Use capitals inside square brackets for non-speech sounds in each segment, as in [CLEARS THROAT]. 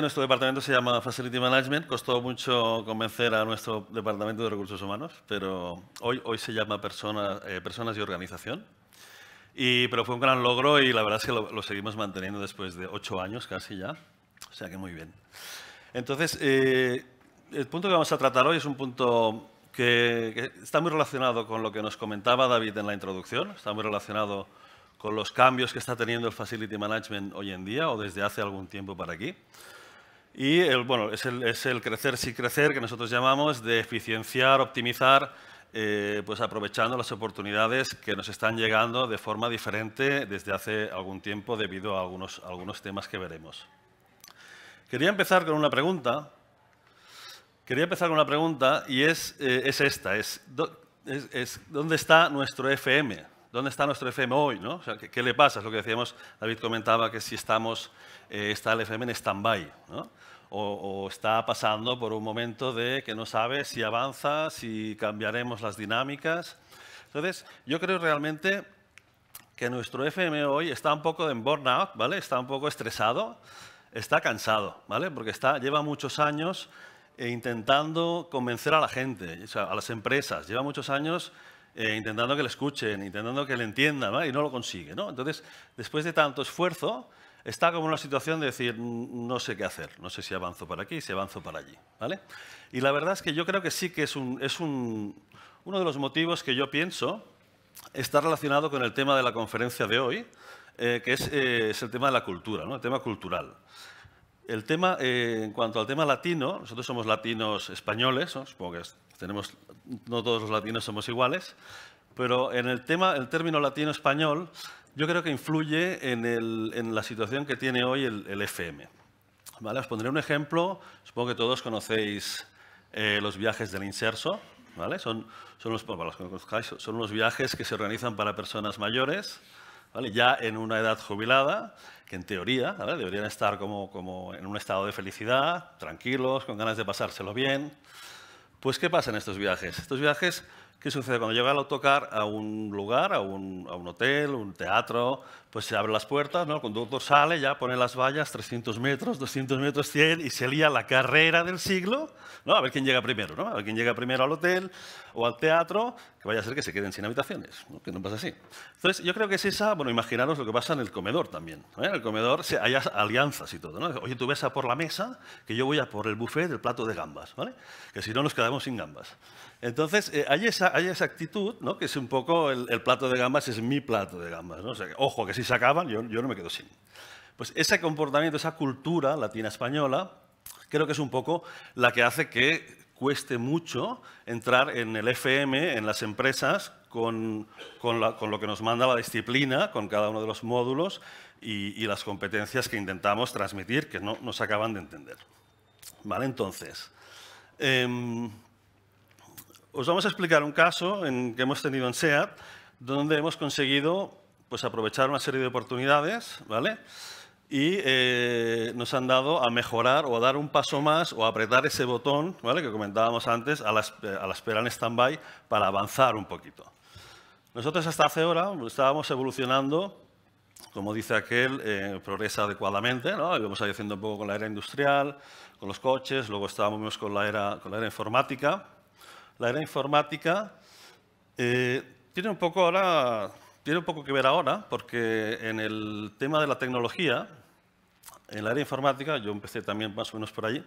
nuestro departamento se llama Facility Management. Costó mucho convencer a nuestro departamento de recursos humanos, pero hoy, hoy se llama personas eh, Personas y Organización. Y, pero fue un gran logro y la verdad es que lo, seguimos manteniendo después de ocho años casi ya. O sea que muy bien. Entonces, eh, el punto que vamos a tratar hoy es un punto que está muy relacionado con lo que nos comentaba David en la introducción. Está muy relacionado con los cambios que está teniendo el Facility Management hoy en día o desde hace algún tiempo para aquí. Y bueno, es, el, crecer sin crecer que nosotros llamamos de eficienciar, optimizar, eh, pues aprovechando las oportunidades que nos están llegando de forma diferente desde hace algún tiempo debido a algunos, algunos temas que veremos. Quería empezar con una pregunta. Quería empezar con una pregunta y es, eh, es esta, es, es ¿dónde está nuestro FM? ¿dónde está nuestro FM hoy? ¿no? O sea, ¿qué, le pasa? Es lo que decíamos, David comentaba que si estamos, eh, está el FM en stand-by, ¿no? o, está pasando por un momento de que no sabe si avanza, si cambiaremos las dinámicas. Entonces, yo creo realmente que nuestro FM hoy está un poco en burnout, ¿vale? Está un poco estresado, está cansado, ¿vale? Porque está, lleva muchos años eh, intentando convencer a la gente, o sea, a las empresas. Lleva muchos años eh, intentando que le escuchen, intentando que le entiendan, y no lo consigue. ¿no? Entonces, después de tanto esfuerzo, está como en una situación de decir, mm, no sé qué hacer, no sé si avanzo para aquí, si avanzo para allí. ¿vale? Y la verdad es que yo creo que sí que es, uno de los motivos que yo pienso está relacionado con el tema de la conferencia de hoy, eh, que es, eh, es, el tema de la cultura, ¿no? el tema cultural. El tema, eh, en cuanto al tema latino, nosotros somos latinos españoles, supongo que no todos los latinos somos iguales, pero en el tema, el término latino-español, yo creo que influye en, la situación que tiene hoy el, FM. ¿Vale? Os pondré un ejemplo, supongo que todos conocéis eh, los viajes del inserso, ¿vale? son, son, son los viajes que se organizan para personas mayores, ya en una edad jubilada, que en teoría deberían estar como, en un estado de felicidad, tranquilos, con ganas de pasárselo bien. Pues, ¿qué pasa en estos viajes? Estos viajes, ¿qué sucede? Cuando llega el autocar a un lugar, a un, a un hotel, un teatro, pues se abren las puertas, el conductor sale, ya pone las vallas, 300 metros, 200 metros, 100, y se lía la carrera del siglo, ¿no? a ver quién llega primero, ¿no? a ver quién llega primero al hotel o al teatro, vaya a ser que se queden sin habitaciones, que no pasa así. Entonces, yo creo que es esa, bueno, imaginaros lo que pasa en el comedor también. ¿eh? En el comedor hay alianzas y todo, ¿no? Oye, tú ves a por la mesa, que yo voy a por el buffet del plato de gambas, ¿vale? Que si no nos quedamos sin gambas. Entonces, eh, hay, esa, actitud, ¿no? Que es un poco el, plato de gambas es mi plato de gambas, ¿no? O sea, ojo, que si se acaban, yo, yo no me quedo sin. Pues ese comportamiento, esa cultura latina española, creo que es un poco la que hace que cueste mucho entrar en el FM, en las empresas, con, con, lo que nos manda la disciplina, con cada uno de los módulos y, las competencias que intentamos transmitir, que no nos acaban de entender. ¿Vale? Entonces, em, os vamos a explicar un caso en, que hemos tenido en SEAT, donde hemos conseguido pues, aprovechar una serie de oportunidades, ¿vale? y eh, nos han dado a mejorar o a dar un paso más o a apretar ese botón ¿vale? que comentábamos antes a la, espera en stand-by para avanzar un poquito. Nosotros hasta hace hora estábamos evolucionando, como dice aquel, eh, progresa adecuadamente, ¿no? íbamos ahí haciendo un poco con la era industrial, con los coches, luego estábamos con la era, con la era informática. La era informática eh, tiene un poco ahora tiene un poco que ver ahora, porque en el tema de la tecnología, en la área informática, yo empecé también más o menos por allí,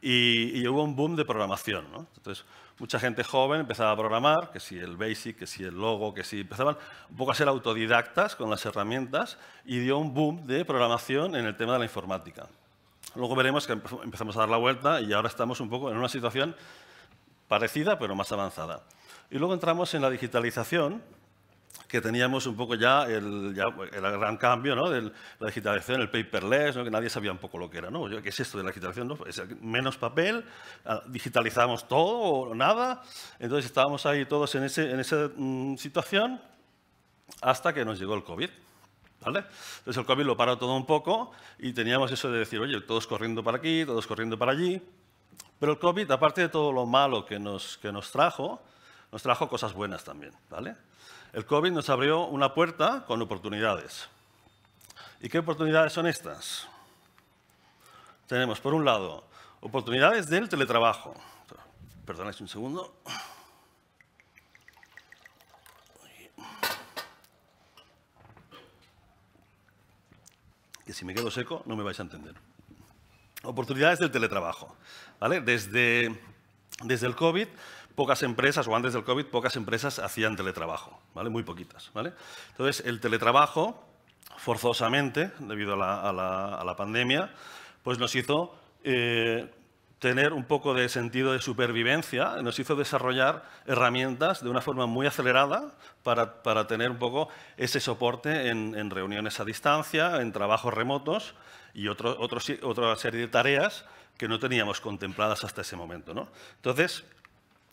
y, hubo un boom de programación. Entonces, mucha gente joven empezaba a programar, que si el Basic, que si el Logo, que si empezaban un poco a ser autodidactas con las herramientas y dio un boom de programación en el tema de la informática. Luego veremos que empezamos a dar la vuelta y ahora estamos un poco en una situación parecida pero más avanzada. Y luego entramos en la digitalización, que teníamos un poco ya el, pues, gran cambio de la digitalización, el paperless, que nadie sabía un poco lo que era. ¿no? ¿Qué es esto de la digitalización? Es pues, menos papel, ah, digitalizamos todo o nada. Entonces estábamos ahí todos en, esa mm, situación hasta que nos llegó el COVID. ¿Vale? Entonces el COVID lo paró todo un poco y teníamos eso de decir, oye, todos corriendo para aquí, todos corriendo para allí. Pero el COVID, aparte de todo lo malo que nos, que nos trajo, nos trajo cosas buenas también, ¿vale? El COVID nos abrió una puerta con oportunidades. ¿Y qué oportunidades son estas? Tenemos, por un lado, oportunidades del teletrabajo. Perdonad un segundo. Que si me quedo seco no me vais a entender. Oportunidades del teletrabajo. ¿vale? Desde, desde el COVID pocas empresas, o antes del COVID, pocas empresas hacían teletrabajo, ¿vale? Muy poquitas, ¿vale? Entonces, el teletrabajo, forzosamente, debido a la, pandemia, pues nos hizo eh, tener un poco de sentido de supervivencia, nos hizo desarrollar herramientas de una forma muy acelerada para, tener un poco ese soporte en, reuniones a distancia, en trabajos remotos y otra serie de tareas que no teníamos contempladas hasta ese momento. Entonces,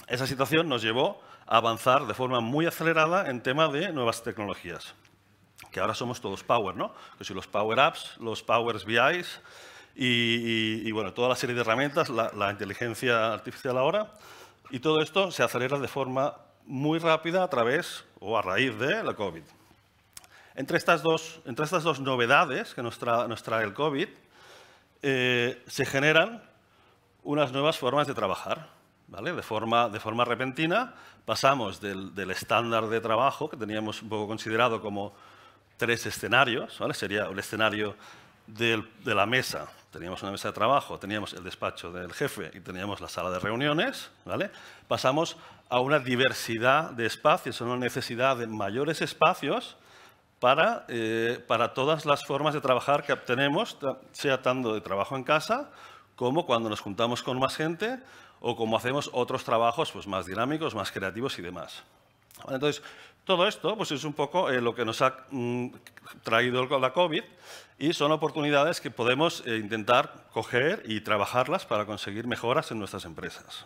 esa situación nos llevó a avanzar de forma muy acelerada en tema de nuevas tecnologías, que ahora somos todos Power, ¿no? Que si los Power Apps, los Power BIs y, bueno, toda la serie de herramientas, la, inteligencia artificial ahora, y todo esto se acelera de forma muy rápida a través o a raíz de la COVID. Entre estas dos, entre estas dos novedades que nos, trae el COVID, eh, se generan unas nuevas formas de trabajar. De, forma, repentina pasamos del, estándar de trabajo, que teníamos un poco considerado como tres escenarios, sería el escenario de la mesa, teníamos una mesa de trabajo, teníamos el despacho del jefe y teníamos la sala de reuniones, pasamos a una diversidad de espacios, a una necesidad de mayores espacios para, eh, para todas las formas de trabajar que obtenemos, sea tanto de trabajo en casa como cuando nos juntamos con más gente o como hacemos otros trabajos pues, más dinámicos, más creativos y demás. Entonces, todo esto pues, es un poco eh, lo que nos ha mm, traído la COVID y son oportunidades que podemos eh, intentar coger y trabajarlas para conseguir mejoras en nuestras empresas.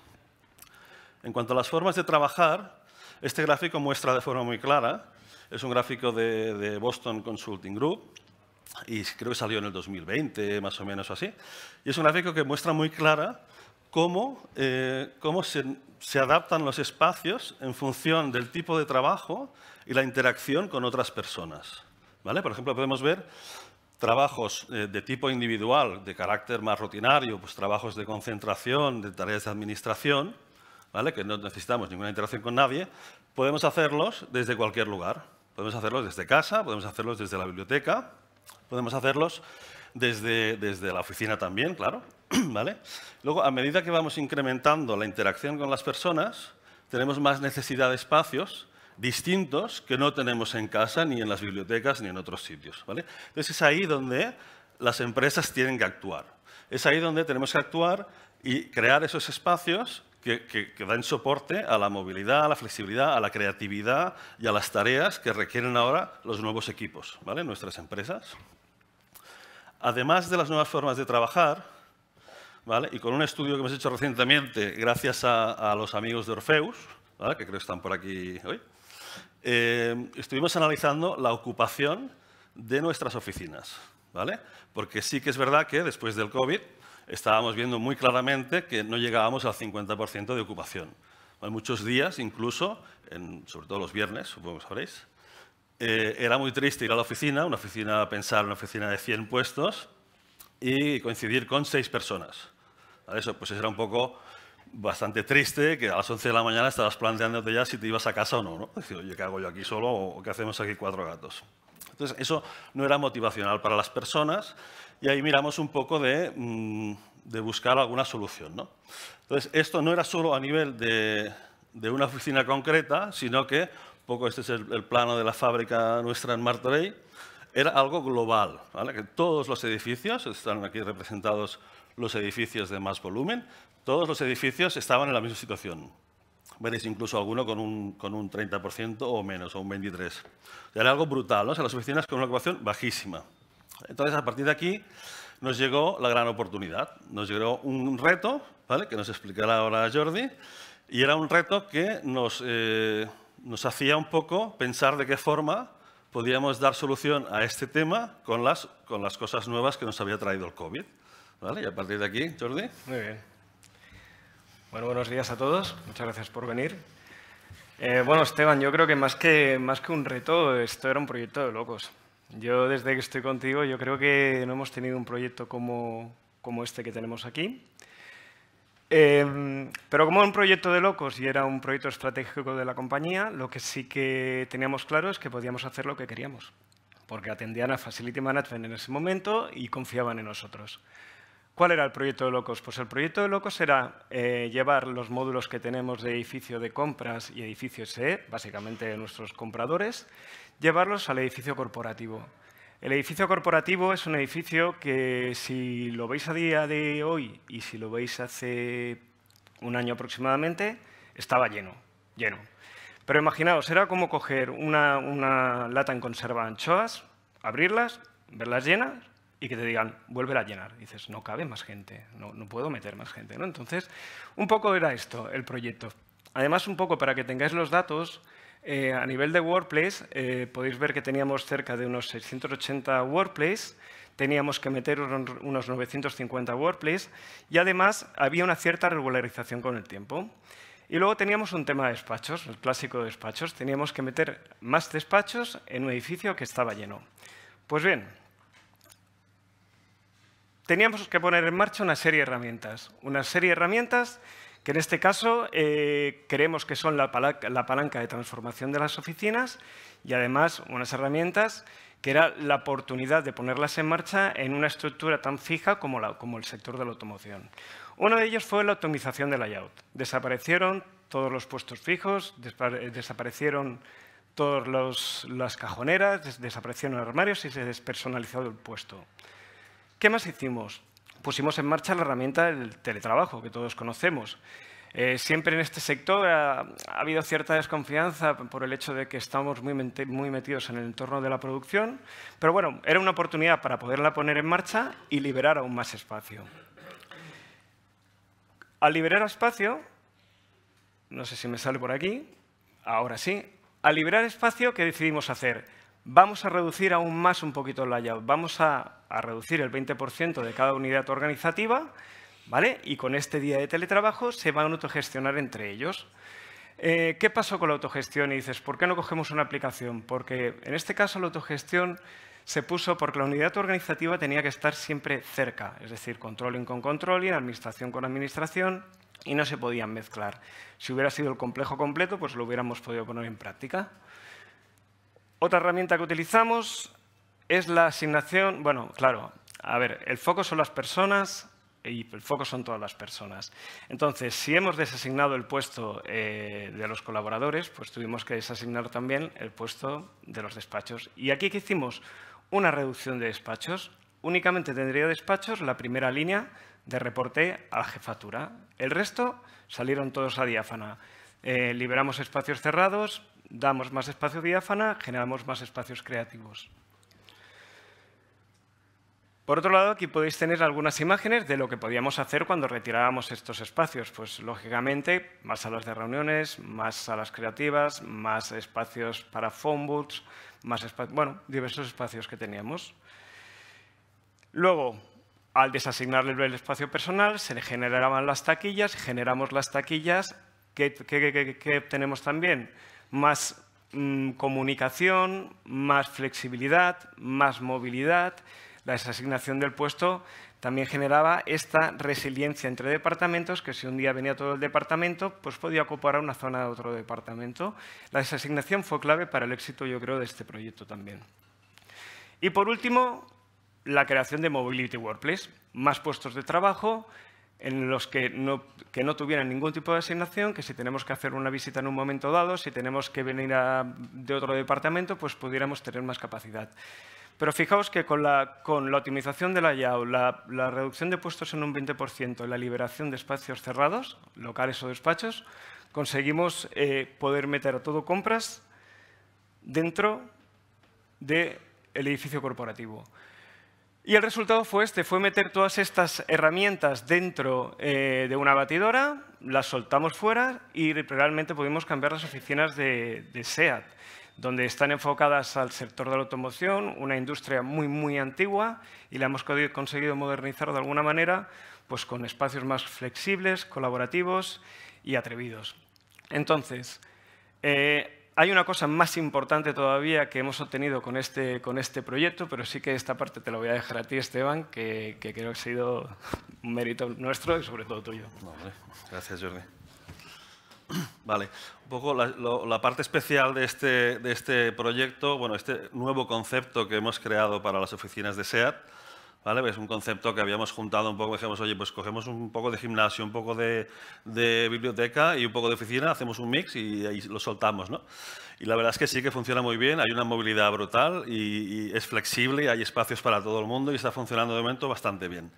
En cuanto a las formas de trabajar, este gráfico muestra de forma muy clara, es un gráfico de, Boston Consulting Group, y creo que salió en el 2020, más o menos así. Y es un gráfico que muestra muy clara cómo, eh, cómo se, se adaptan los espacios en función del tipo de trabajo y la interacción con otras personas. Por ejemplo, podemos ver trabajos eh, de tipo individual, de carácter más rutinario, pues trabajos de concentración, de tareas de administración, que no necesitamos ninguna interacción con nadie, podemos hacerlos desde cualquier lugar. Podemos hacerlos desde casa, podemos hacerlos desde la biblioteca, podemos hacerlos desde, desde la oficina también, claro, [CLEARS THROAT] ¿vale? Luego, a medida que vamos incrementando la interacción con las personas, tenemos más necesidad de espacios distintos que no tenemos en casa, ni en las bibliotecas, ni en otros sitios. ¿vale? Entonces es ahí donde las empresas tienen que actuar. Es ahí donde tenemos que actuar y crear esos espacios que, dan soporte a la movilidad, a la flexibilidad, a la creatividad y a las tareas que requieren ahora los nuevos equipos, ¿vale? nuestras empresas. Además de las nuevas formas de trabajar, y con un estudio que hemos hecho recientemente, gracias a, los amigos de Orfeus, que creo que están por aquí hoy, eh, estuvimos analizando la ocupación de nuestras oficinas, ¿vale? Porque sí que es verdad que después del COVID estábamos viendo muy claramente que no llegábamos al 50% de ocupación. En muchos días, incluso, en, sobre todo los viernes, supongo que sabréis, eh, era muy triste ir a la oficina, una oficina a pensar, una oficina de 100 puestos, y coincidir con seis personas. Eso pues era un poco bastante triste que a las 11 de la mañana estabas planteándote ya si te ibas a casa o no. ¿no? Decir, oye, ¿qué hago yo aquí solo o qué hacemos aquí cuatro gatos? Entonces, eso no era motivacional para las personas y ahí miramos un poco de, mm, de buscar alguna solución. ¿no? Entonces, esto no era solo a nivel de, de, una oficina concreta, sino que, un poco este es el, plano de la fábrica nuestra en Martorell, era algo global, que todos los edificios, están aquí representados los edificios de más volumen, todos los edificios estaban en la misma situación. Veréis incluso alguno con un, con un 30% o menos, o un 23%. Era algo brutal, O las oficinas con una ocupación bajísima. Entonces, a partir de aquí, nos llegó la gran oportunidad. Nos llegó un reto, ¿vale? que nos explicará ahora Jordi, y era un reto que nos, eh, nos hacía un poco pensar de qué forma podíamos dar solución a este tema con las, con las cosas nuevas que nos había traído el COVID. ¿Vale? Y a partir de aquí, Jordi. Muy bien. Bueno, buenos días a todos. Muchas gracias por venir. Eh, bueno, Esteban, yo creo que más, que más que un reto, esto era un proyecto de locos. Yo desde que estoy contigo, yo creo que no hemos tenido un proyecto como, como este que tenemos aquí. Em, pero como era un proyecto de locos y era un proyecto estratégico de la compañía, lo que sí que teníamos claro es que podíamos hacer lo que queríamos, porque atendían a Facility Management en ese momento y confiaban en nosotros. ¿Cuál era el proyecto de locos? Pues el proyecto de locos era eh, llevar los módulos que tenemos de edificio de compras y edificio SE, básicamente nuestros compradores, llevarlos al edificio corporativo. El edificio corporativo es un edificio que si lo veis a día de hoy y si lo veis hace un año aproximadamente, estaba lleno, lleno. Pero imaginaos, era como coger una, lata en conserva anchoas, abrirlas, verlas llenas y que te digan, vuelve a llenar. dices, no cabe más gente, no, no puedo meter más gente. ¿no? Entonces, un poco era esto el proyecto. Además, un poco para que tengáis los datos, eh, a nivel de Workplace eh, podéis ver que teníamos cerca de unos 680 Workplace, teníamos que meter unos 950 Workplace y además había una cierta regularización con el tiempo. Y luego teníamos un tema de despachos, el clásico de despachos. Teníamos que meter más despachos en un edificio que estaba lleno. Pues bien, teníamos que poner en marcha una serie de herramientas. Una serie de herramientas que en este caso eh, creemos que son la, palanca de transformación de las oficinas y además unas herramientas que era la oportunidad de ponerlas en marcha en una estructura tan fija como, como el sector de la automoción. Uno de ellos fue la optimización del layout. Desaparecieron todos los puestos fijos, eh, desaparecieron todas las cajoneras, desaparecieron los armarios y se despersonalizó el puesto. ¿Qué más hicimos? pusimos en marcha la herramienta del teletrabajo, que todos conocemos. Eh, siempre en este sector ha, habido cierta desconfianza por el hecho de que estamos muy, muy, metidos en el entorno de la producción, pero bueno, era una oportunidad para poderla poner en marcha y liberar aún más espacio. Al liberar espacio, no sé si me sale por aquí, ahora sí, al liberar espacio, ¿qué decidimos hacer? vamos a reducir aún más un poquito el layout. Vamos a, reducir el 20% de cada unidad organizativa ¿vale? y con este día de teletrabajo se van a autogestionar entre ellos. Eh, ¿Qué pasó con la autogestión? Y dices, ¿por qué no cogemos una aplicación? Porque en este caso la autogestión se puso porque la unidad organizativa tenía que estar siempre cerca, es decir, controlling con controlling, administración con administración, y no se podían mezclar. Si hubiera sido el complejo completo, pues lo hubiéramos podido poner en práctica. Otra herramienta que utilizamos es la asignación, bueno, claro, a ver, el foco son las personas y el foco son todas las personas. Entonces, si hemos desasignado el puesto eh, de los colaboradores, pues tuvimos que desasignar también el puesto de los despachos. ¿Y aquí que hicimos? Una reducción de despachos. Únicamente tendría despachos la primera línea de reporte a la jefatura. El resto salieron todos a diáfana. Eh, liberamos espacios cerrados, damos más espacio diáfana, generamos más espacios creativos. Por otro lado, aquí podéis tener algunas imágenes de lo que podíamos hacer cuando retirábamos estos espacios. Pues, lógicamente, más salas de reuniones, más salas creativas, más espacios para phone booths, más bueno, diversos espacios que teníamos. Luego, al desasignarle el espacio personal, se le generaban las taquillas, generamos las taquillas. qué obtenemos también? más mm, comunicación, más flexibilidad, más movilidad. La desasignación del puesto también generaba esta resiliencia entre departamentos, que si un día venía todo el departamento, pues podía ocupar una zona de otro departamento. La desasignación fue clave para el éxito, yo creo, de este proyecto también. Y por último, la creación de Mobility Workplace. Más puestos de trabajo, en los que no, tuvieran ningún tipo de asignación, que si tenemos que hacer una visita en un momento dado, si tenemos que venir de otro departamento, pues pudiéramos tener más capacidad. Pero fijaos que con la, optimización de la IAO, la, reducción de puestos en un 20% y la liberación de espacios cerrados, locales o despachos, conseguimos eh, poder meter a todo compras dentro del edificio corporativo. Y el resultado fue este, fue meter todas estas herramientas dentro eh, de una batidora, las soltamos fuera y realmente pudimos cambiar las oficinas de, SEAT, donde están enfocadas al sector de la automoción, una industria muy, muy antigua y la hemos conseguido modernizar de alguna manera pues con espacios más flexibles, colaborativos y atrevidos. Entonces, eh, hay una cosa más importante todavía que hemos obtenido con este, con este proyecto, pero sí que esta parte te la voy a dejar a ti, Esteban, que, creo que ha sido un mérito nuestro y sobre todo tuyo. Gracias, Jordi. Vale, un poco la, la parte especial de este, de este, proyecto, bueno, este nuevo concepto que hemos creado para las oficinas de SEAT, es un concepto que habíamos juntado un poco, dijimos, oye, pues cogemos un poco de gimnasio, un poco de, biblioteca y un poco de oficina, hacemos un mix y, ahí lo soltamos, ¿no? Y la verdad es que sí que funciona muy bien, hay una movilidad brutal y, es flexible, hay espacios para todo el mundo y está funcionando de momento bastante bien.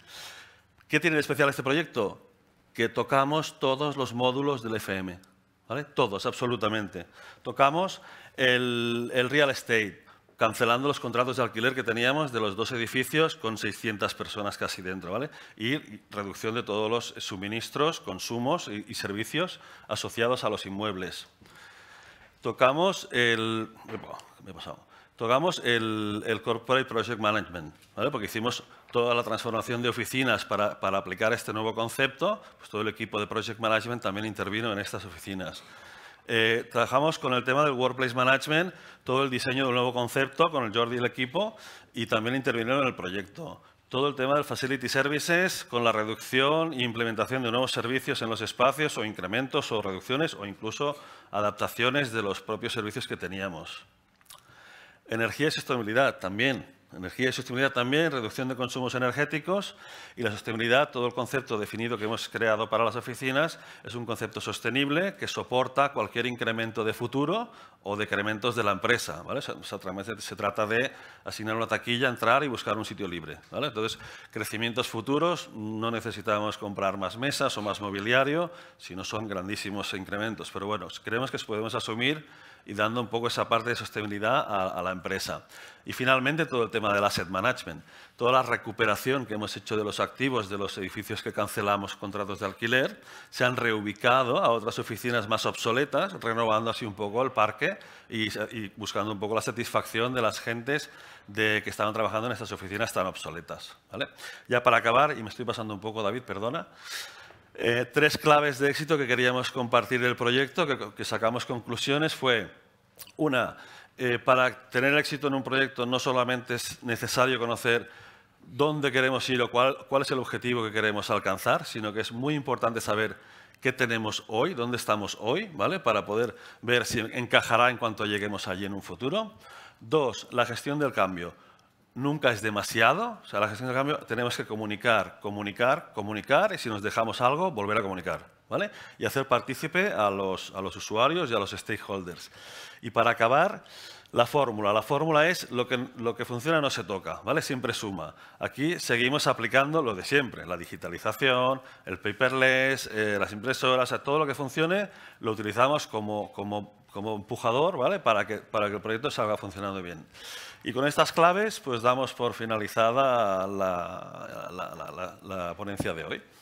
¿Qué tiene de especial este proyecto? Que tocamos todos los módulos del FM, ¿vale? Todos, absolutamente. Tocamos el, el real estate, cancelando los contratos de alquiler que teníamos de los dos edificios con 600 personas casi dentro, ¿vale? Y reducción de todos los suministros, consumos y, servicios asociados a los inmuebles. Tocamos el... Tocamos el, Corporate Project Management, porque hicimos toda la transformación de oficinas para, para aplicar este nuevo concepto, pues todo el equipo de Project Management también intervino en estas oficinas. Eh, trabajamos con el tema del Workplace Management, todo el diseño del nuevo concepto con el Jordi y el equipo y también intervinieron en el proyecto. Todo el tema del Facility Services con la reducción e implementación de nuevos servicios en los espacios o incrementos o reducciones o incluso adaptaciones de los propios servicios que teníamos. Energía y sostenibilidad también. Energía y sostenibilidad también, reducción de consumos energéticos y la sostenibilidad, todo el concepto definido que hemos creado para las oficinas, es un concepto sostenible que soporta cualquier incremento de futuro, o decrementos de la empresa. ¿vale? O sea, se trata de asignar una taquilla, entrar y buscar un sitio libre. ¿vale? Entonces, crecimientos futuros, no necesitamos comprar más mesas o más mobiliario, si son grandísimos incrementos. Pero bueno, creemos que podemos asumir y dando un poco esa parte de sostenibilidad a la empresa. Y finalmente, todo el tema del asset management toda la recuperación que hemos hecho de los activos de los edificios que cancelamos contratos de alquiler, se han reubicado a otras oficinas más obsoletas, renovando así un poco el parque y, buscando un poco la satisfacción de las gentes de que estaban trabajando en estas oficinas tan obsoletas. Ya para acabar, y me estoy pasando un poco, David, perdona, eh, tres claves de éxito que queríamos compartir del proyecto, que, sacamos conclusiones, fue una, eh, para tener éxito en un proyecto no solamente es necesario conocer dónde queremos ir o cuál, es el objetivo que queremos alcanzar, sino que es muy importante saber qué tenemos hoy, dónde estamos hoy, ¿vale? Para poder ver si encajará en cuanto lleguemos allí en un futuro. Dos, la gestión del cambio. Nunca es demasiado, o sea, la gestión del cambio tenemos que comunicar, comunicar, comunicar y si nos dejamos algo, volver a comunicar, Y hacer partícipe a los, a los usuarios y a los stakeholders. Y para acabar, la fórmula. La fórmula es lo que, lo que funciona no se toca, ¿vale? Siempre suma. Aquí seguimos aplicando lo de siempre, la digitalización, el paperless, eh, las impresoras, todo lo que funcione lo utilizamos como, empujador, ¿vale? Para que, para que el proyecto salga funcionando bien. Y con estas claves, pues damos por finalizada la, la ponencia de hoy.